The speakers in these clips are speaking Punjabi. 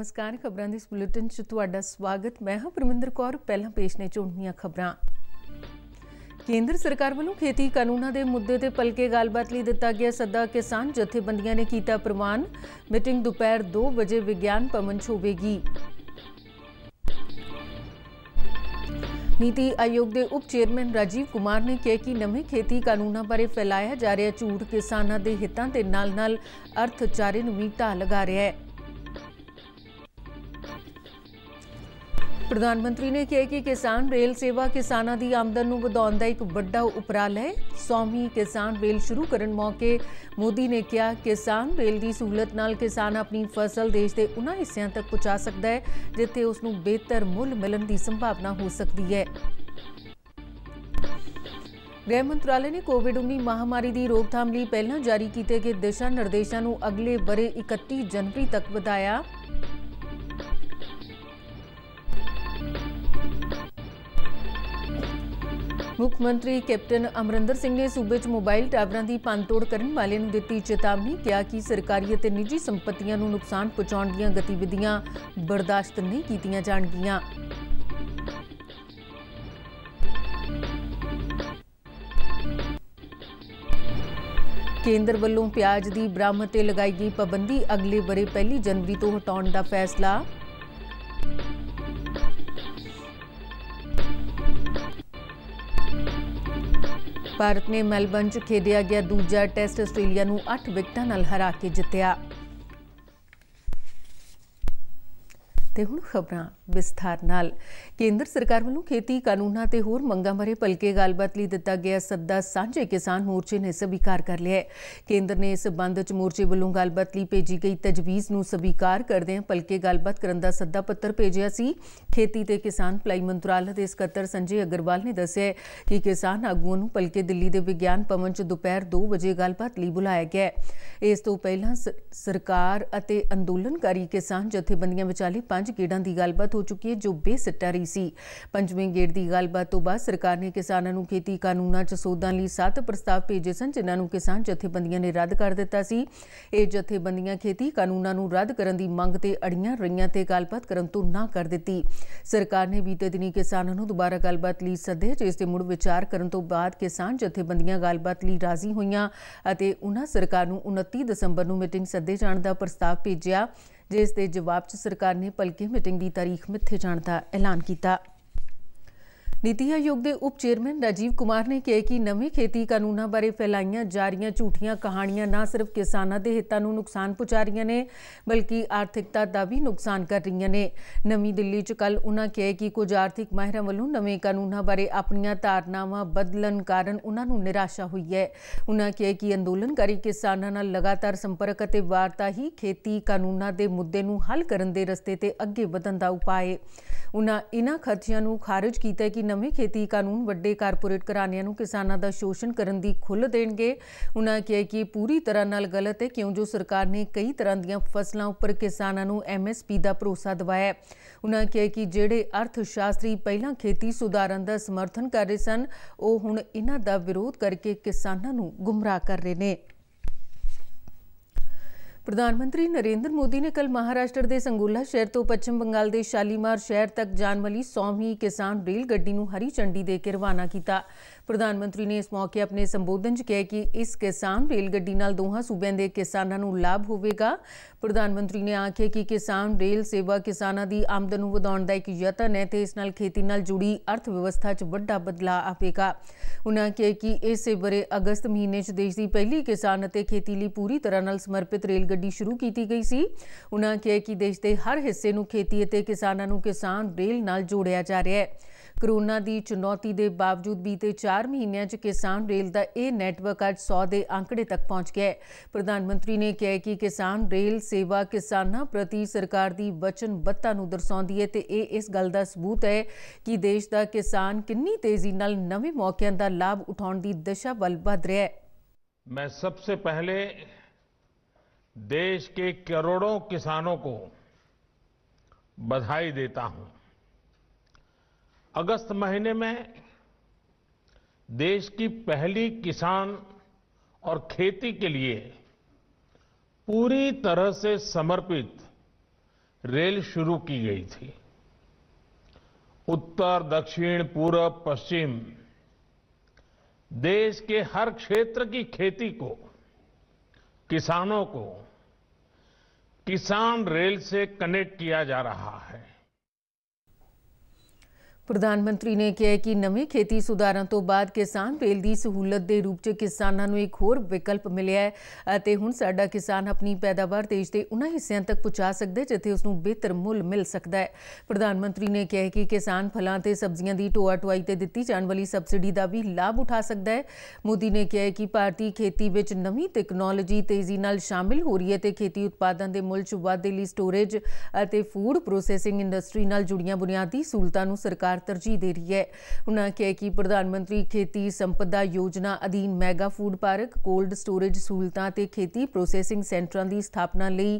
ਨਮਸਕਾਰ ਖਬਰਾਂ ਦੇ ਇਸ ਬੁਲੇਟਿਨ 'ਚ ਤੁਹਾਡਾ ਸਵਾਗਤ ਮੈਂ ਹਾਂ ਪਰਮਿੰਦਰ ਕੌਰ ਪਹਿਲਾਂ ਪੇਸ਼ ਨੇ ਚੋਣੀਆਂ ਖਬਰਾਂ ਕੇਂਦਰ ਸਰਕਾਰ ਵੱਲੋਂ ਖੇਤੀ ਕਾਨੂੰਨਾਂ ਦੇ ਮੁੱਦੇ ਤੇ ਪਲਕੇ ਗੱਲਬਾਤ ਲਈ ਦਿੱਤਾ ਗਿਆ ਸੱਦਾ ਕਿਸਾਨ ਜਥੇਬੰਦੀਆਂ ਨੇ ਕੀਤਾ ਪ੍ਰਵਾਨ ਮੀਟਿੰਗ ਦੁਪਹਿਰ 2 ਵਜੇ ਵਿਗਿਆਨ ਭਵਨ 'ਚ ਹੋਵੇਗੀ ਨੀਤੀ ਆਯੋਗ ਦੇ ਉਪ ਚੇਅਰਮੈਨ ਰਾਜੀਵ ਕੁਮਾਰ ਨੇ ਕਿਹਾ ਕਿ ਨਵੇਂ ਖੇਤੀ ਕਾਨੂੰਨਾਂ ਬਾਰੇ ਫੈਲਾਇਆ ਜਾ ਰਿਹਾ ਝੂਠ ਕਿਸਾਨਾਂ ਦੇ ਹਿੱਤਾਂ ਦੇ ਨਾਲ-ਨਾਲ ਅਰਥਚਾਰੇ ਨੂੰ ਵੀ ਢਾਹ ਲਗਾ ਰਿਹਾ ਹੈ ਪ੍ਰਧਾਨ ਮੰਤਰੀ ਨੇ ਕਿਹਾ ਕਿ ਕਿਸਾਨ ਰੇਲ ਸੇਵਾ ਕਿਸਾਨਾਂ ਦੀ ਆਮਦਨ ਨੂੰ ਵਧਾਉਣ ਦਾ ਇੱਕ ਵੱਡਾ ਉਪਰਾਲਾ ਹੈ ਸੌਮੀ ਕਿਸਾਨ ਰੇਲ ਸ਼ੁਰੂ ਕਰਨ ਮੌਕੇ ਮੋਦੀ ਨੇ ਕਿਹਾ ਕਿਸਾਨ ਰੇਲ ਦੀ ਸਹੂਲਤ ਨਾਲ ਕਿਸਾਨ ਆਪਣੀ ਫਸਲ ਦੇਸ਼ ਦੇ ਉਹਨਾਂ ਹਿੱਸਿਆਂ ਤੱਕ ਪਹੁੰਚਾ ਸਕਦਾ ਹੈ ਜਿੱਥੇ ਉਸ ਨੂੰ ਬਿਹਤਰ ਮੁੱਲ ਮਿਲਣ ਦੀ ਸੰਭਾਵਨਾ ਹੋ ਸਕਦੀ ਹੈ ਗ੍ਰਹਿ ਮੰਤਰਾਲੇ ਨੇ ਕੋਵਿਡ-19 ਮਹਾਮਾਰੀ ਦੀ ਰੋਕਥਾਮ ਲਈ ਪਹਿਲਾਂ ਜਾਰੀ ਕੀਤੇ ਗਏ ਦਿਸ਼ਾ ਨਿਰਦੇਸ਼ਾਂ ਨੂੰ ਅਗਲੇ ਬਰੇ 31 ਜਨਵਰੀ ਤੱਕ ਵਧਾਇਆ ਮੁੱਖ ਮੰਤਰੀ ਕੈਪਟਨ ਅਮਰਿੰਦਰ ਸਿੰਘ ਨੇ ਸੂਬੇ 'ਚ ਮੋਬਾਈਲ ਟਾਵਰਾਂ ਦੀ ਪੰਤੋੜ ਕਰਨ ਵਾਲਿਆਂ ਨੂੰ ਦਿੱਤੀ ਚੇਤਾਵਨੀ ਕਿਹਾ ਕਿ ਸਰਕਾਰੀ ਅਤੇ ਨਿੱਜੀ ਸੰਪਤੀਆਂ ਨੂੰ ਨੁਕਸਾਨ ਪਹੁੰਚਾਉਣ ਦੀਆਂ ਗਤੀਵਿਧੀਆਂ ਬਰਦਾਸ਼ਤ ਨਹੀਂ ਕੀਤੀਆਂ ਜਾਣਗੀਆਂ ਕੇਂਦਰ ਵੱਲੋਂ ਪਿਆਜ਼ ਦੀ ਬਰਾਮਦ ਤੇ ਲਗਾਈ ਗਈ ਪਾਬੰਦੀ ਅਗਲੇ ਬਰੇ 1 ਜਨਵਰੀ ਤੋਂ ਹਟਾਉਣ ਦਾ ਫੈਸਲਾ ਭਾਰਤ ਨੇ ਮੈਲਬਨ 'ਚ ਖੇਡਿਆ ਗਿਆ ਦੂਜਾ ਟੈਸਟ ਆਸਟ੍ਰੇਲੀਆ ਨੂੰ 8 ਵਿਕਟਾਂ ਨਾਲ ਹਰਾ ਕੇ ਜਿੱਤਿਆ ਤੇ ਹੁਣ ਖਬਰਾਂ ਵਿਸਥਾਰ ਨਾਲ ਕੇਂਦਰ ਸਰਕਾਰ ਵੱਲੋਂ ਖੇਤੀ ਕਾਨੂੰਨਾਂ ਤੇ ਹੋਰ ਮੰਗਾਂ ਬਾਰੇ ਭਲਕੇ ਗੱਲਬਾਤ ਲਈ ਦਿੱਤਾ ਗਿਆ ਸੱਦਾ ਸਾਂਝੇ ਕਿਸਾਨ ਮੋਰਚੇ ਨੇ ਸਵੀਕਾਰ ਕਰ ਲਿਆ ਹੈ ਕੇਂਦਰ ਨੇ ਇਸ ਬੰਦ ਚ ਮੋਰਚੇ ਵੱਲੋਂ ਗੱਲਬਾਤ ਲਈ ਭੇਜੀ ਗਈ ਤਜਵੀਜ਼ ਨੂੰ ਸਵੀਕਾਰ ਕਰਦੇ ਹਾਂ ਭਲਕੇ ਗੱਲਬਾਤ ਕਰਨ ਦਾ ਸੱਦਾ ਪੱਤਰ ਭੇਜਿਆ ਸੀ ਖੇਤੀ ਤੇ ਕਿਸਾਨ ਭਲਾਈ ਮੰਤਰਾਲੇ ਦੇ ਸਕੱਤਰ ਸੰਜੀ ਅਗਰਵਾਲ ਨੇ ਦੱਸਿਆ ਕਿ ਕਿਸਾਨ ਆਗੂਆਂ ਨੂੰ ਭਲਕੇ ਦਿੱਲੀ ਦੇ ਵਿਗਿਆਨ ਭਵਨ 'ਚ ਦੁਪਹਿਰ 2 ਵਜੇ ਗੱਲਬਾਤ ਲਈ ਬੁਲਾਇਆ ਗਿਆ ਇਸ ਤੋਂ ਪਹਿਲਾਂ ਸਰਕਾਰ ਅਤੇ ਅੰਦੋਲਨਕਾਰੀ ਕਿਸਾਨ ਜਥੇਬੰਦੀਆਂ ਵਿਚਾਲੇ 5 ਗੇੜਾਂ ਦੀ ਗੱਲਬਾਤ ਹੋ ਚੁੱਕੀ ਹੈ ਜੋ ਬੇਸਿੱਟਾ ਰਹੀ ਸੀ ਪੰਜਵੇਂ ਗੇੜ ਦੀ ਗੱਲਬਾਤ ਤੋਂ ਬਾਅਦ ਸਰਕਾਰ ਨੇ ਕਿਸਾਨਾਂ ਨੂੰ ਖੇਤੀ ਕਾਨੂੰਨਾਂ 'ਚ ਸੋਧਾਂ ਲਈ 7 ਪ੍ਰਸਤਾਵ ਭੇਜੇ ਸਨ ਜਿਨ੍ਹਾਂ ਨੂੰ ਕਿਸਾਨ ਜਥੇਬੰਦੀਆਂ ਨੇ ਰੱਦ ਕਰ ਦਿੱਤਾ ਸੀ ਇਹ ਜਥੇਬੰਦੀਆਂ ਖੇਤੀ ਕਾਨੂੰਨਾਂ ਨੂੰ ਰੱਦ ਕਰਨ ਦੀ ਮੰਗ ਤੇ ਅੜੀਆਂ ਰਹੀਆਂ ਤੇ ਗੱਲਬਾਤ ਕਰਨ ਤੋਂ ਨਾ ਕਰ ਦਿੱਤੀ ਸਰਕਾਰ ਨੇ ਬੀਤੇ ਦਿਨੀ ਕਿਸਾਨਾਂ ਨੂੰ ਦੁਬਾਰਾ ਗੱਲਬਾਤ ਲਈ ਸੱਦੇ ਜਿਸ ਤੇ ਮੁੜ ਵਿਚਾਰ ਕਰਨ ਤੋਂ ਬਾਅਦ ਕਿਸਾਨ ਜਥੇਬੰਦੀਆਂ ਗੱਲਬਾਤ ਲਈ ਰਾਜ਼ੀ ਹੋਈਆਂ ਅਤੇ ਉਹਨਾਂ ਸਰਕਾਰ ਨੂੰ 29 ਦਸੰਬਰ ਨੂੰ ਮੀਟਿੰਗ ਸੱਦੇ ਜਾਣ ਦਾ ਪ੍ਰਸਤਾਵ ਭੇਜਿਆ ਜਿਸ ਦੇ ਜਵਾਬ 'ਚ ਸਰਕਾਰ ਨੇ ਪਲਕੇ ਮੀਟਿੰਗ ਦੀ ਤਾਰੀਖ ਮਿੱਥੇ ਜਾਣ ਦਾ ਐਲਾਨ ਕੀਤਾ ਨੀਤੀ ਆਯੋਗ ਦੇ ਉਪ ਚੇਅਰਮੈਨ ਰਾਜੀਵ ਕੁਮਾਰ ਨੇ ਕਿਹਾ ਕਿ ਨਵੇਂ ਖੇਤੀ ਕਾਨੂੰਨਾਂ ਬਾਰੇ ਫੈਲਾਈਆਂ ਜਾ ਰਹੀਆਂ ਝੂਠੀਆਂ ਕਹਾਣੀਆਂ ਨਾ ਸਿਰਫ ਕਿਸਾਨਾਂ ਦੇ ਹਿੱਤਾਂ ਨੂੰ ਨੁਕਸਾਨ ਪਹੁੰਚਾ ਰਹੀਆਂ ਨੇ ਬਲਕਿ ਆਰਥਿਕਤਾ ਦਾ ਵੀ ਨੁਕਸਾਨ ਕਰ ਰਹੀਆਂ ਨੇ ਨਵੀਂ ਦਿੱਲੀ 'ਚ ਕੱਲ ਉਹਨਾਂ ਕਿਹਾ ਕਿ ਕੁਝ ਆਰਥਿਕ ਮਾਹਿਰਾਂ ਵੱਲੋਂ ਨਵੇਂ ਕਾਨੂੰਨਾਂ ਬਾਰੇ ਆਪਣੀਆਂ ਧਾਰਨਾਵਾਂ ਬਦਲਣ ਕਾਰਨ ਉਹਨਾਂ ਨੂੰ ਨਿਰਾਸ਼ਾ ਹੋਈ ਹੈ ਉਹਨਾਂ ਕਿਹਾ ਕਿ ਅੰਦੋਲਨਕਾਰੀ ਕਿਸਾਨਾਂ ਨਾਲ ਲਗਾਤਾਰ ਸੰਪਰਕ ਅਤੇ ਵਾਰਤਾ ਹੀ ਖੇਤੀ ਕਾਨੂੰਨਾਂ ਦੇ ਮੁੱਦੇ ਨੂੰ ਹੱਲ ਕਰਨ ਦੇ ਰਸਤੇ ਤੇ ਅੱਗੇ ਵਧਣ ਦਾ ਉਪਾਅ ਹੈ ਉਹਨਾਂ ਇਹਨਾਂ ਖਰਚਿਆਂ ਨੂੰ ਖਾਰਜ ਕੀਤਾ ਕਿ ਨਵੇਂ ਖੇਤੀ ਕਾਨੂੰਨ ਵੱਡੇ ਕਾਰਪੋਰੇਟ ਘਰਾਣਿਆਂ ਨੂੰ ਕਿਸਾਨਾਂ ਦਾ ਸ਼ੋਸ਼ਣ ਕਰਨ ਦੀ ਖੁੱਲ੍ਹ ਦੇਣਗੇ ਉਹਨਾਂ ਕਿਹਾ ਕਿ ਪੂਰੀ ਤਰ੍ਹਾਂ ਨਾਲ ਗਲਤ ਹੈ ਕਿਉਂ ਜੋ ਸਰਕਾਰ ਨੇ ਕਈ ਤਰ੍ਹਾਂ ਦੀਆਂ ਫਸਲਾਂ ਉੱਪਰ ਕਿਸਾਨਾਂ ਨੂੰ ਐਮਐਸਪੀ ਦਾ ਭਰੋਸਾ ਦਿਵਾਇਆ ਉਹਨਾਂ ਕਿਹਾ ਕਿ ਜਿਹੜੇ ਅਰਥ ਸ਼ਾਸਤਰੀ ਪਹਿਲਾਂ ਖੇਤੀ ਸੁਧਾਰਨ ਦਾ ਸਮਰਥਨ ਕਰ ਰਹੇ ਸਨ ਉਹ ਹੁਣ ਇਹਨਾਂ ਦਾ ਵਿਰੋਧ ਕਰਕੇ ਕਿਸਾਨਾਂ ਨੂੰ ਗੁੰਮਰਾਹ ਕਰ ਰਹੇ ਨੇ ਪ੍ਰਧਾਨ ਮੰਤਰੀ ਨਰਿੰਦਰ ਮੋਦੀ ਨੇ ਕੱਲ ਮਹਾਰਾਸ਼ਟਰ ਦੇ ਸੰਗੂਲਾ ਸ਼ਹਿਰ ਤੋਂ ਪੱਛਮ ਬੰਗਾਲ ਦੇ ਸ਼ਾਲੀਮਾਰ ਸ਼ਹਿਰ ਤੱਕ ਜਾਣ ਵਾਲੀ ਕਿਸਾਨ ਰੇਲ ਗੱਡੀ ਨੂੰ ਹਰੀ ਝੰਡੀ ਦੇ ਕੇ ਰਵਾਨਾ ਕੀਤਾ ਪ੍ਰਧਾਨ ਮੰਤਰੀ ਨੇ ਇਸ ਮੌਕੇ ਆਪਣੇ ਸੰਬੋਧਨ 'ਚ ਕਿਹਾ ਕਿ ਇਸ ਕਿਸਾਨ ਰੇਲ ਗੱਡੀ ਨਾਲ ਦੋਹਾਂ ਸੂਬਿਆਂ ਦੇ ਕਿਸਾਨਾਂ ਨੂੰ ਲਾਭ ਹੋਵੇਗਾ ਪ੍ਰਧਾਨ ਮੰਤਰੀ ਨੇ ਆਖਿਆ ਕਿ ਕਿਸਾਨ ਰੇਲ ਸੇਵਾ ਕਿਸਾਨਾਂ ਦੀ ਆਮਦਨ ਨੂੰ ਵਧਾਉਣ ਦਾ ਇੱਕ ਯਤਨ ਹੈ ਤੇ ਇਸ ਨਾਲ ਖੇਤੀ ਨਾਲ ਜੁੜੀ ਅਰਥ ਵਿਵਸਥਾ 'ਚ ਵੱਡਾ ਬਦਲਾਅ ਆਵੇਗਾ ਉਨ੍ਹਾਂ ਕਿਹਾ ਕਿ ਇਸੇ ਬਰੇ ਅਗਸਤ ਮਹੀਨੇ 'ਚ ਦੇਸ਼ ਦੀ ਪਹਿਲੀ ਕਿਸਾਨ ਅਤੇ ਖੇਤੀ ਲਈ ਪੂਰੀ ਤਰ੍ਹਾਂ ਨਾਲ ਸਮਰਪਿਤ ਰੇਲ ਗੱਡੀ ਸ਼ੁਰੂ ਕੀਤੀ ਗਈ ਸੀ ਉਹਨਾਂ ਕਿਹਾ ਕਿ ਦੇਸ਼ ਦੇ ਹਰ ਹਿੱਸੇ ਨੂੰ ਖੇਤੀ ਅਤੇ ਕਿਸਾਨਾਂ ਨੂੰ ਕਿਸਾਨ ਰੇਲ ਨਾਲ ਜੋੜਿਆ ਜਾ ਰਿਹਾ ਹੈ ਕਰੋਨਾ ਦੀ ਚੁਣੌਤੀ ਦੇ ਬਾਵਜੂਦ ਬੀਤੇ 4 ਮਹੀਨਿਆਂ 'ਚ ਕਿਸਾਨ ਰੇਲ ਦਾ ਇਹ ਨੈਟਵਰਕ ਅੱਜ 100 ਦੇ ਅੰਕੜੇ ਤੱਕ ਪਹੁੰਚ ਗਿਆ ਹੈ ਪ੍ਰਧਾਨ ਮੰਤਰੀ ਨੇ ਕਿਹਾ ਕਿ ਕਿਸਾਨ ਰੇਲ ਸੇਵਾ ਕਿਸਾਨਾਂ ਪ੍ਰਤੀ ਸਰਕਾਰ ਦੀ ਵਚਨਬੱਧਤਾ ਨੂੰ ਦਰਸਾਉਂਦੀ ਹੈ ਤੇ ਇਹ ਇਸ ਗੱਲ ਦਾ ਸਬੂਤ ਹੈ ਕਿ ਦੇਸ਼ ਦਾ ਕਿਸਾਨ ਕਿੰਨੀ ਤੇਜ਼ੀ ਨਾਲ ਨਵੇਂ ਮੌਕਿਆਂ ਦਾ ਲਾਭ ਉਠਾਉਣ ਦੀ ਦਿਸ਼ਾ ਵੱਲ ਵਧ ਰਿਹਾ ਹੈ ਮੈਂ ਸਭ ਤੋਂ ਪਹਿਲੇ देश के करोड़ों किसानों को बधाई देता हूं अगस्त महीने में देश की पहली किसान और खेती के लिए पूरी तरह से समर्पित रेल शुरू की गई थी उत्तर दक्षिण पूर्व पश्चिम देश के हर क्षेत्र की खेती को किसानों को किसान रेल से कनेक्ट किया जा रहा है ਪ੍ਰਧਾਨ ਮੰਤਰੀ ਨੇ ਕਿਹਾ ਕਿ ਨਵੇਂ ਖੇਤੀ ਸੁਧਾਰਾਂ ਤੋਂ ਬਾਅਦ ਕਿਸਾਨ ਰੇਲ ਦੀ ਸਹੂਲਤ ਦੇ ਰੂਪ 'ਚ ਕਿਸਾਨਾਂ ਨੂੰ ਇੱਕ ਹੋਰ ਵਿਕਲਪ ਮਿਲਿਆ ਹੈ ਅਤੇ ਹੁਣ ਸਾਡਾ ਕਿਸਾਨ ਆਪਣੀ ਪੈਦਾਵਾਰ ਦੇਸ਼ ਦੇ ਉਹਨਾਂ ਹਿੱਸਿਆਂ ਤੱਕ ਪਹੁੰਚਾ ਸਕਦਾ ਹੈ ਜਿੱਥੇ ਉਸ ਨੂੰ ਬਿਹਤਰ ਮੁੱਲ ਮਿਲ ਸਕਦਾ ਹੈ ਪ੍ਰਧਾਨ ਮੰਤਰੀ ਨੇ ਕਿਹਾ ਕਿ ਕਿਸਾਨ ਫਲਾਂ ਤੇ ਸਬਜ਼ੀਆਂ ਦੀ ਟੋਆ ਟੁਆਈ ਤੇ ਦਿੱਤੀ ਜਾਣ ਵਾਲੀ ਸਬਸਿਡੀ ਦਾ ਵੀ ਲਾਭ ਉਠਾ ਸਕਦਾ ਹੈ ਮੋਦੀ ਨੇ ਕਿਹਾ ਕਿ ਭਾਰਤੀ ਖੇਤੀ ਵਿੱਚ ਨਵੀਂ ਟੈਕਨੋਲੋਜੀ ਤੇਜ਼ੀ ਨਾਲ ਸ਼ਾਮਿਲ ਹੋ ਰਹੀ ਹੈ ਤੇ ਖੇਤੀ ਉਤਪਾਦਾਂ ਦੇ ਮੁੱਲ 'ਚ ਵਾਧੇ ਲਈ ਸਟੋਰੇਜ ਅਤੇ ਫੂਡ ਪ੍ਰੋਸੈਸਿੰਗ ਇੰਡਸਟਰੀ ਨਾਲ ਜੁੜੀਆਂ ਬੁਨਿਆਦੀ ਸਹੂਲਤਾਂ ਨੂੰ ਸਰਕਾਰ ਤਰਜੀਹ ਦੇ ਰਹੀ ਹੈ ਉਹਨਾਂ ਕਿਹਾ ਕਿ ਪ੍ਰਧਾਨ ਮੰਤਰੀ ਖੇਤੀ ਸੰਪਦਾ ਯੋਜਨਾ ਅਧੀਨ mega food park cold storage ਸਹੂਲਤਾਂ ਤੇ ਖੇਤੀ ਪ੍ਰੋਸੈਸਿੰਗ ਸੈਂਟਰਾਂ ਦੀ ਸਥਾਪਨਾ ਲਈ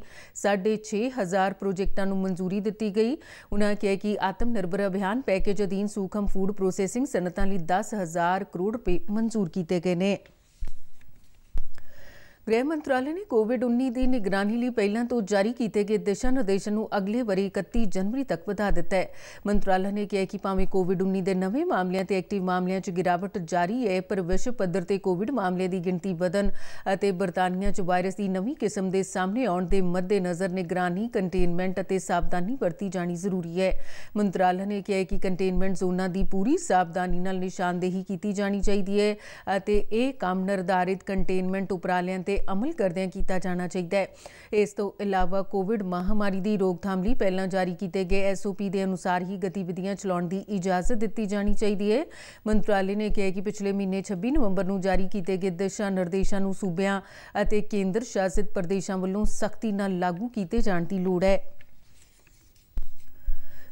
6500 ਪ੍ਰੋਜੈਕਟਾਂ ਨੂੰ ਮਨਜ਼ੂਰੀ ਦਿੱਤੀ ਗਈ ਉਹਨਾਂ ਕਿਹਾ ਕਿ ਆਤਮ ਨਿਰਭਰ ਅਭਿਆਨ ਪੈਕੇਜ ਅਧੀਨ ਸੂਖਮ ਫੂਡ ਪ੍ਰੋਸੈਸਿੰਗ ਸਨਅਤਾਂ ਲਈ 10000 ਕਰੋੜ ਰੁਪਏ ਮਨਜ਼ੂਰ ਕੀਤੇ ਗਏ ਨੇ ਗ੍ਰਹਿ ਮੰਤਰਾਲੇ ਨੇ ਕੋਵਿਡ-19 ਦੀ ਨਿਗਰਾਨੀ ਲਈ ਪਹਿਲਾਂ ਤੋਂ ਜਾਰੀ ਕੀਤੇ ਗਏ ਦਿਸ਼ਾ ਨਿਰਦੇਸ਼ਾਂ ਨੂੰ ਅਗਲੇ ਵਰੇ 31 ਜਨਵਰੀ ਤੱਕ ਵਧਾ ਦਿੱਤਾ ਹੈ ਮੰਤਰਾਲੇ ਨੇ ਕਿਹਾ ਕਿ ਭਾਵੇਂ ਕੋਵਿਡ-19 ਦੇ ਨਵੇਂ ਮਾਮਲਿਆਂ ਤੇ ਐਕਟਿਵ ਮਾਮਲਿਆਂ 'ਚ ਗਿਰਾਵਟ ਜਾਰੀ ਹੈ ਪਰ ਵਿਸ਼ਵ ਪੱਧਰ ਤੇ ਕੋਵਿਡ ਮਾਮਲਿਆਂ ਦੀ ਗਿਣਤੀ ਵਧਨ ਅਤੇ ਬਰਤਾਨੀਆ 'ਚ ਵਾਇਰਸ ਦੀ ਨਵੀਂ ਕਿਸਮ ਦੇ ਸਾਹਮਣੇ ਆਉਣ ਦੇ ਮੱਦੇਨਜ਼ਰ ਨਿਗਰਾਨੀ ਕੰਟੇਨਮੈਂਟ ਅਤੇ ਸਾਵਧਾਨੀ ਵਰਤੀ ਜਾਣੀ ਜ਼ਰੂਰੀ ਹੈ ਮੰਤਰਾਲੇ ਨੇ ਕਿਹਾ ਕਿ ਕੰਟੇਨਮੈਂਟ ਜ਼ੋਨਾਂ ਦੀ ਪੂਰੀ ਸਾਵਧਾਨੀ ਨਾਲ ਨਿਸ਼ਾਨਦੇਹੀ ਕੀਤੀ ਜਾਣੀ ਚਾਹੀਦੀ ਹੈ ਅਤੇ ਇਹ ਕੰਮ ਨਿਰਧਾਰਿਤ ਕੰਟੇਨਮੈਂਟ ਉਪਰਾਲਿਆਂ ਤੇ ਤੇ ਅਮਲ ਕਰਦਿਆਂ ਕੀਤਾ ਜਾਣਾ ਚਾਹੀਦਾ ਹੈ ਇਸ ਤੋਂ ਇਲਾਵਾ ਕੋਵਿਡ ਮਹਾਮਾਰੀ ਦੀ ਰੋਕਥਾਮ ਲਈ ਪਹਿਲਾਂ ਜਾਰੀ ਕੀਤੇ ਗਏ ਐਸਓਪੀ ਦੇ ਅਨੁਸਾਰ ਹੀ ਗਤੀਵਿਧੀਆਂ ਚਲਾਉਣ ਦੀ ਇਜਾਜ਼ਤ ਦਿੱਤੀ ਜਾਣੀ ਚਾਹੀਦੀ ਹੈ ਮੰਤਰਾਲੇ ਨੇ ਕਿਹਾ ਕਿ ਪਿਛਲੇ ਮਹੀਨੇ 26 ਨਵੰਬਰ ਨੂੰ ਜਾਰੀ ਕੀਤੇ ਗਏ ਦਿਸ਼ਾ ਨਿਰਦੇਸ਼ਾਂ ਨੂੰ ਸੂਬਿਆਂ ਅਤੇ ਕੇਂਦਰ ਸ਼ਾਸਿਤ ਪ੍ਰਦੇਸ਼ਾਂ ਵੱਲੋਂ ਸਖਤੀ ਨਾਲ ਲਾਗੂ ਕੀਤੇ ਜਾਣ ਦੀ ਲੋੜ ਹੈ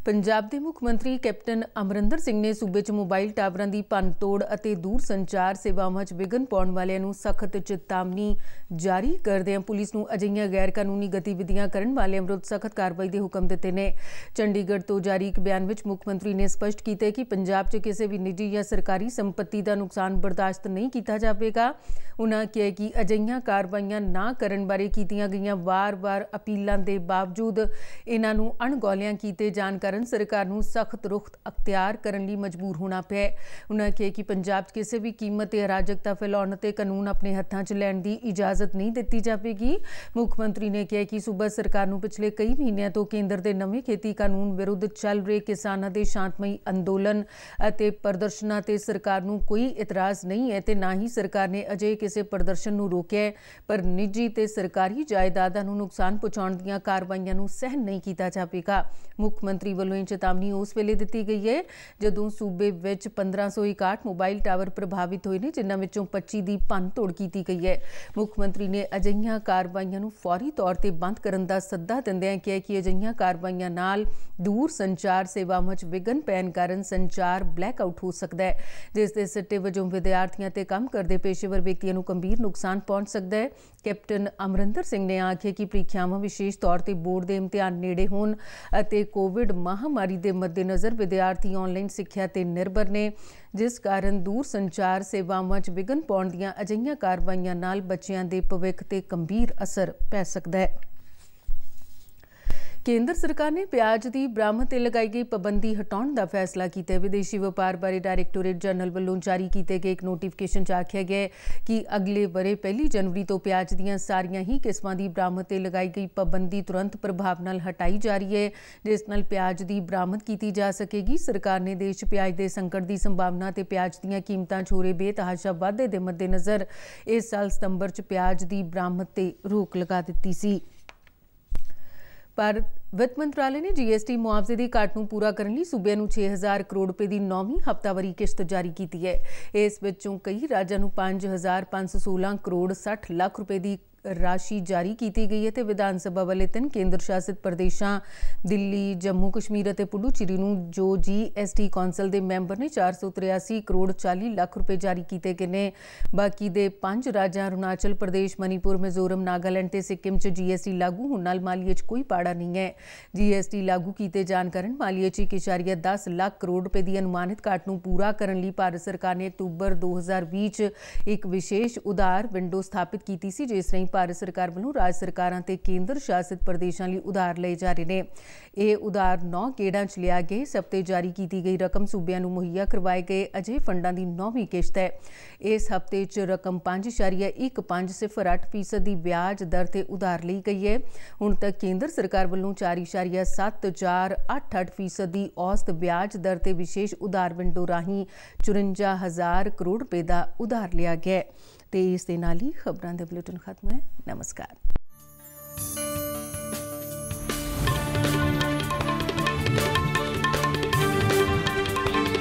ਪੰਜਾਬ ਦੇ ਮੁੱਖ ਮੰਤਰੀ ਕੈਪਟਨ ਅਮਰਿੰਦਰ ਸਿੰਘ ਨੇ ਸੂਬੇ 'ਚ ਮੋਬਾਈਲ ਟਾਵਰਾਂ ਦੀ ਪੰਨ ਤੋੜ ਅਤੇ ਦੂਰ ਸੰਚਾਰ ਸੇਵਾਵਾਂ 'ਚ ਵਿਗਨ ਪਾਉਣ ਵਾਲਿਆਂ ਨੂੰ ਸਖਤ ਚੇਤਾਵਨੀ ਜਾਰੀ ਕਰਦੇ ਆ ਪੁਲਿਸ ਨੂੰ ਅਜਿਹੀਆਂ ਗੈਰ ਕਾਨੂੰਨੀ ਗਤੀਵਿਧੀਆਂ ਕਰਨ ਵਾਲਿਆਂ ਵਿਰੁੱਧ ਸਖਤ ਕਾਰਵਾਈ ਦੇ ਹੁਕਮ ਦਿੱਤੇ ਨੇ ਚੰਡੀਗੜ੍ਹ ਤੋਂ ਜਾਰੀ ਇੱਕ ਬਿਆਨ ਵਿੱਚ ਮੁੱਖ ਮੰਤਰੀ ਨੇ ਸਪਸ਼ਟ ਕੀਤਾ ਕਿ ਪੰਜਾਬ 'ਚ ਕਿਸੇ ਵੀ ਨਿੱਜੀ ਜਾਂ ਸਰਕਾਰੀ ਸੰਪਤੀ ਦਾ ਨੁਕਸਾਨ ਬਰਦਾਸ਼ਤ ਨਹੀਂ ਕੀਤਾ ਜਾਵੇਗਾ ਉਨ੍ਹਾਂ ਕਿਹਾ ਕਿ ਅਜਿਹੀਆਂ ਕਾਰਵਾਈਆਂ ਨਾ ਕਰਨ ਬਾਰੇ ਕੀਤੀਆਂ ਗਈਆਂ ਵਾਰ-ਵਾਰ ਅਪੀਲਾਂ ਦੇ ਬਾਵਜੂਦ ਇਹਨਾਂ ਨੂੰ ਅਣਗੌਲਿਆਂ ਕੀਤੇ ਜਾਣ ਕਾਰਨ ਸਰਕਾਰ ਨੂੰ ਸਖਤ ਰੁਖਤ ਅਖਤਿਆਰ ਕਰਨ ਲਈ ਮਜਬੂਰ ਹੋਣਾ ਪਿਆ ਉਹਨਾਂ ਕਿਹਾ ਕਿ ਪੰਜਾਬ 'ਚ ਕਿਸੇ ਵੀ ਕੀਮਤ ਤੇ ਅਰਾਜਕਤਾ ਫੈਲਾਉਣ ਤੇ ਕਾਨੂੰਨ ਆਪਣੇ ਹੱਥਾਂ 'ਚ ਲੈਣ ਦੀ ਇਜਾਜ਼ਤ ਨਹੀਂ ਦਿੱਤੀ ਜਾਵੇਗੀ ਮੁੱਖ ਮੰਤਰੀ ਨੇ ਕਿਹਾ ਕਿ ਸੂਬਾ ਸਰਕਾਰ ਨੂੰ ਪਿਛਲੇ ਕਈ ਮਹੀਨਿਆਂ ਤੋਂ ਕੇਂਦਰ ਦੇ ਨਵੇਂ ਖੇਤੀ ਕਾਨੂੰਨ ਵਿਰੁੱਧ ਚੱਲ ਰਹੇ ਕਿਸਾਨਾਂ ਦੇ ਸ਼ਾਂਤਮਈ ਅੰਦੋਲਨ ਅਤੇ ਪ੍ਰਦਰਸ਼ਨਾਂ ਤੇ ਸਰਕਾਰ ਨੂੰ ਕੋਈ ਇਤਰਾਜ਼ ਨਹੀਂ ਹੈ ਤੇ ਨਾ ਹੀ ਸਰਕਾਰ ਨੇ ਅਜੇ ਕਿਸੇ ਪ੍ਰਦਰਸ਼ਨ ਨੂੰ ਰੋਕਿਆ ਪਰ ਨਿੱਜੀ ਤੇ ਸਰਕਾਰੀ ਜਾਇਦਾਦਾਂ ਨੂੰ ਨੁਕਸਾਨ ਪਹੁੰਚਾਉਣ ਦੀਆਂ ਕਾਰਵਾਈਆਂ ਨੂੰ ਸਹਿਨ ਨਹੀਂ ਕੀਤਾ ਜਾਵੇਗਾ ਮੁੱਖ ਮੰਤਰੀ ਵੱਲੋਂ ਇਹ ਚੇਤਾਵਨੀ ਉਸ ਵੇਲੇ ਦਿੱਤੀ ਗਈ ਹੈ ਜਦੋਂ ਸੂਬੇ ਵਿੱਚ 1561 ਮੋਬਾਈਲ ਟਾਵਰ ਪ੍ਰਭਾਵਿਤ ਹੋਏ ਨੇ ਜਿਨ੍ਹਾਂ ਵਿੱਚੋਂ 25 ਦੀ ਪੰਨ ਤੋੜ ਕੀਤੀ ਗਈ ਹੈ ਮੁੱਖ ਮੰਤਰੀ ਨੇ ਅਜਈਆਂ ਕਾਰਵਾਈਆਂ ਨੂੰ ਫੌਰੀ ਤੌਰ ਤੇ ਬੰਦ ਕਰਨ ਦਾ ਸੱਦਾ ਦਿੰਦਿਆਂ ਕਿਹਾ ਕਿ ਅਜਈਆਂ ਕਾਰਵਾਈਆਂ ਨਾਲ ਦੂਰ ਸੰਚਾਰ ਸੇਵਾਵਾਂ ਵਿੱਚ ਵਿਗਨ ਪੈਣ ਕਾਰਨ ਸੰਚਾਰ ਬਲੈਕ ਆਊਟ ਹੋ ਸਕਦਾ ਹੈ ਜਿਸ ਦੇ ਸਿੱਟੇ ਵਜੋਂ ਵਿਦਿਆਰਥੀਆਂ ਤੇ ਕੰਮ ਕਰਦੇ ਪੇਸ਼ੇਵਰ ਵਿਅਕਤੀਆਂ ਨੂੰ ਗੰਭੀਰ ਨੁਕਸਾਨ ਪਹੁੰਚ ਸਕਦਾ ਹੈ ਕੈਪਟਨ ਅਮਰਿੰਦਰ ਸਿੰਘ ਨੇ ਆਖਿਆ ਕਿ ਪ੍ਰੀਖਿਆਵਾਂ ਵਿਸ਼ੇਸ਼ ਤੌਰ ਤੇ ਬੋਰਡ ਦੇ ਇਮਤਿਹਾਨ ਨੇੜੇ ਹੋਣ ਅਤੇ ਕੋਵਿਡ ਮਹਾਮਾਰੀ ਦੇ ਮੱਦੇਨਜ਼ਰ ਵਿਦਿਆਰਥੀ ਆਨਲਾਈਨ ਸਿੱਖਿਆ ਤੇ ਨਿਰਭਰ ਨੇ ਜਿਸ ਕਾਰਨ ਦੂਰ ਸੰਚਾਰ ਸੇਵਾਵਾਂ 'ਚ ਵਿਗਨ ਪਾਉਣ ਦੀਆਂ ਅਜਈਆਂ ਕਾਰਵਾਈਆਂ ਨਾਲ ਬੱਚਿਆਂ ਦੇ ਭਵਿੱਖ ਤੇ ਗੰਭੀਰ ਅਸਰ ਪੈ ਸਕਦਾ ਹੈ ਕੇਂਦਰ ਸਰਕਾਰ ਨੇ ਪਿਆਜ਼ ਦੀ ਬਰਾਮਦ ਤੇ ਲਗਾਈ ਗਈ ਪਾਬੰਦੀ ਹਟਾਉਣ ਦਾ ਫੈਸਲਾ ਕੀਤਾ ਹੈ ਵਿਦੇਸ਼ੀ ਵਪਾਰ ਬਾਰੇ ਡਾਇਰੈਕਟੋਰੇਟ ਜਨਰਲ ਵੱਲੋਂ ਜਾਰੀ ਕੀਤੇ ਗਏ ਇੱਕ ਨੋਟੀਫਿਕੇਸ਼ਨ 'ਚ ਆਖਿਆ ਗਿਆ ਹੈ ਕਿ ਅਗਲੇ ਬਰੇ 1 ਜਨਵਰੀ ਤੋਂ ਪਿਆਜ਼ ਦੀਆਂ ਸਾਰੀਆਂ ਹੀ ਕਿਸਮਾਂ ਦੀ ਬਰਾਮਦ ਤੇ ਲਗਾਈ ਗਈ ਪਾਬੰਦੀ ਤੁਰੰਤ ਪ੍ਰਭਾਵ ਨਾਲ ਹਟਾਈ ਜਾ ਰਹੀ ਹੈ ਜਿਸ ਨਾਲ ਪਿਆਜ਼ ਦੀ ਬਰਾਮਦ ਕੀਤੀ ਜਾ ਸਕੇਗੀ ਸਰਕਾਰ ਨੇ ਦੇਸ਼ ਪਿਆਜ਼ ਦੇ ਸੰਕਟ ਦੀ ਸੰਭਾਵਨਾ ਤੇ ਪਿਆਜ਼ ਦੀਆਂ ਕੀਮਤਾਂ 'ਚ ਹੋ ਰਹੇ ਬੇਤਹਾਸ਼ਾ ਵਾਧੇ ਦੇ ਮੱਦੇਨਜ਼ਰ ਇਸ ਸਾਲ ਸਤੰਬਰ 'ਚ ਪਿਆਜ਼ ਦੀ ਬਰਾਮਦ ਤੇ ਰੋਕ ਲਗਾ ਦਿੱਤੀ ਸੀ ਪਰ ਵਿੱਤ ਮੰਤਰਾਲੇ ਨੇ ਜੀਐਸਟੀ ਮੁਆਵਜ਼ੇ ਦੀ ਘਾਟ ਨੂੰ ਪੂਰਾ ਕਰਨ ਲਈ ਸੂਬਿਆਂ ਨੂੰ 6000 ਕਰੋੜ ਰੁਪਏ ਦੀ ਨੌਵੀਂ ਹਫ਼ਤਾਵਾਰੀ ਕਿਸ਼ਤ ਜਾਰੀ ਕੀਤੀ ਹੈ ਇਸ ਵਿੱਚੋਂ ਕਈ ਰਾਜਾਂ ਨੂੰ 5516 ਕਰੋੜ 60 ਲੱਖ ਰੁਪਏ ਦੀ ਰਾਸ਼ੀ ਜਾਰੀ ਕੀਤੀ ਗਈ ਹੈ ਤੇ ਵਿਧਾਨ ਸਭਾ ਵਾਲੇ ਤਿੰਨ ਕੇਂਦਰ ਸ਼ਾਸਿਤ ਪ੍ਰਦੇਸ਼ਾਂ ਦਿੱਲੀ ਜੰਮੂ ਕਸ਼ਮੀਰ ਅਤੇ ਪੁਡੂਚੇਰੀ ਨੂੰ ਜੋ ਜੀਐਸਟੀ ਕੌਂਸਲ ਦੇ ਮੈਂਬਰ ਨੇ 483 ਕਰੋੜ 40 ਲੱਖ ਰੁਪਏ ਜਾਰੀ ਕੀਤੇ ਗਏ ਨੇ ਬਾਕੀ ਦੇ ਪੰਜ ਰਾਜਾਂ ਅਰੁਣਾਚਲ ਪ੍ਰਦੇਸ਼ ਮਨੀਪੁਰ ਮਿਜ਼ੋਰਮ ਨਾਗਾਲੈਂਡ ਤੇ ਸਿੱਕਮ 'ਚ ਜੀਐਸਟੀ ਲਾਗੂ ਹੋਣ ਨਾਲ ਮਾਲੀਏ 'ਚ ਕੋਈ ਪਾੜਾ ਨਹੀਂ ਹੈ ਜੀਐਸਟੀ ਲਾਗੂ ਕੀਤੇ ਜਾਣ ਕਾਰਨ ਮਾਲੀਏ 'ਚ 1.10 ਲੱਖ ਕਰੋੜ ਰੁਪਏ ਦੀ ਅਨੁਮਾਨਿਤ ਘਾਟ ਨੂੰ ਪੂਰਾ ਕਰਨ ਲਈ ਭਾਰਤ ਸਰਕਾਰ ਨੇ ਅਕਤੂਬਰ 2020 'ਚ ਇੱਕ ਵਿਸ਼ੇਸ਼ ਉਧਾਰ ਵਿੰਡੋ ਸਥਾਪਿਤ ਕੀਤੀ ਸੀ ਜਿਸ ਰਾਹੀਂ ਭਾਰਤ ਸਰਕਾਰ ਵੱਲੋਂ ਰਾਜ ਸਰਕਾਰਾਂ ਤੇ ਕੇਂਦਰ ਸ਼ਾਸਿਤ ਪ੍ਰਦੇਸ਼ਾਂ ਲਈ ਉਧਾਰ ਲਏ ਜਾ ਰਹੇ ਨੇ ਇਹ ਉਧਾਰ 9 ਗੇੜਾਂ 'ਚ ਲਿਆ ਗਏ ਸਭ ਜਾਰੀ ਕੀਤੀ ਗਈ ਰਕਮ ਸੂਬਿਆਂ ਨੂੰ ਮੁਹੱਈਆ ਕਰਵਾਏ ਗਏ ਅਜੇ ਫੰਡਾਂ ਦੀ 9ਵੀਂ ਕਿਸ਼ਤ ਹੈ ਇਸ ਹਫਤੇ 'ਚ ਰਕਮ 5.158% ਦੀ ਵਿਆਜ ਦਰ ਤੇ ਉਧਾਰ ਲਈ ਗਈ ਹੈ ਹੁਣ ਤੱਕ ਕੇਂਦਰ ਸਰਕਾਰ ਵੱਲੋਂ 4.7488% ਦੀ ਔਸਤ ਵਿਆਜ ਦਰ ਤੇ ਵਿਸ਼ੇਸ਼ ਉਧਾਰ ਵਿੰਡੋ ਰਾਹੀਂ 54000 ਕਰੋੜ ਰੁਪਏ ਦਾ ਉਧਾਰ ਲਿਆ ਗਿਆ ਹੈ ਤੇ ਇਸ ਦੇ ਨਾਲ ਹੀ ਖਬਰਾਂ ਦੇ ਬੁਲੇਟਿਨ ਖਤਮ ਹੈ ਨਮਸਕਾਰ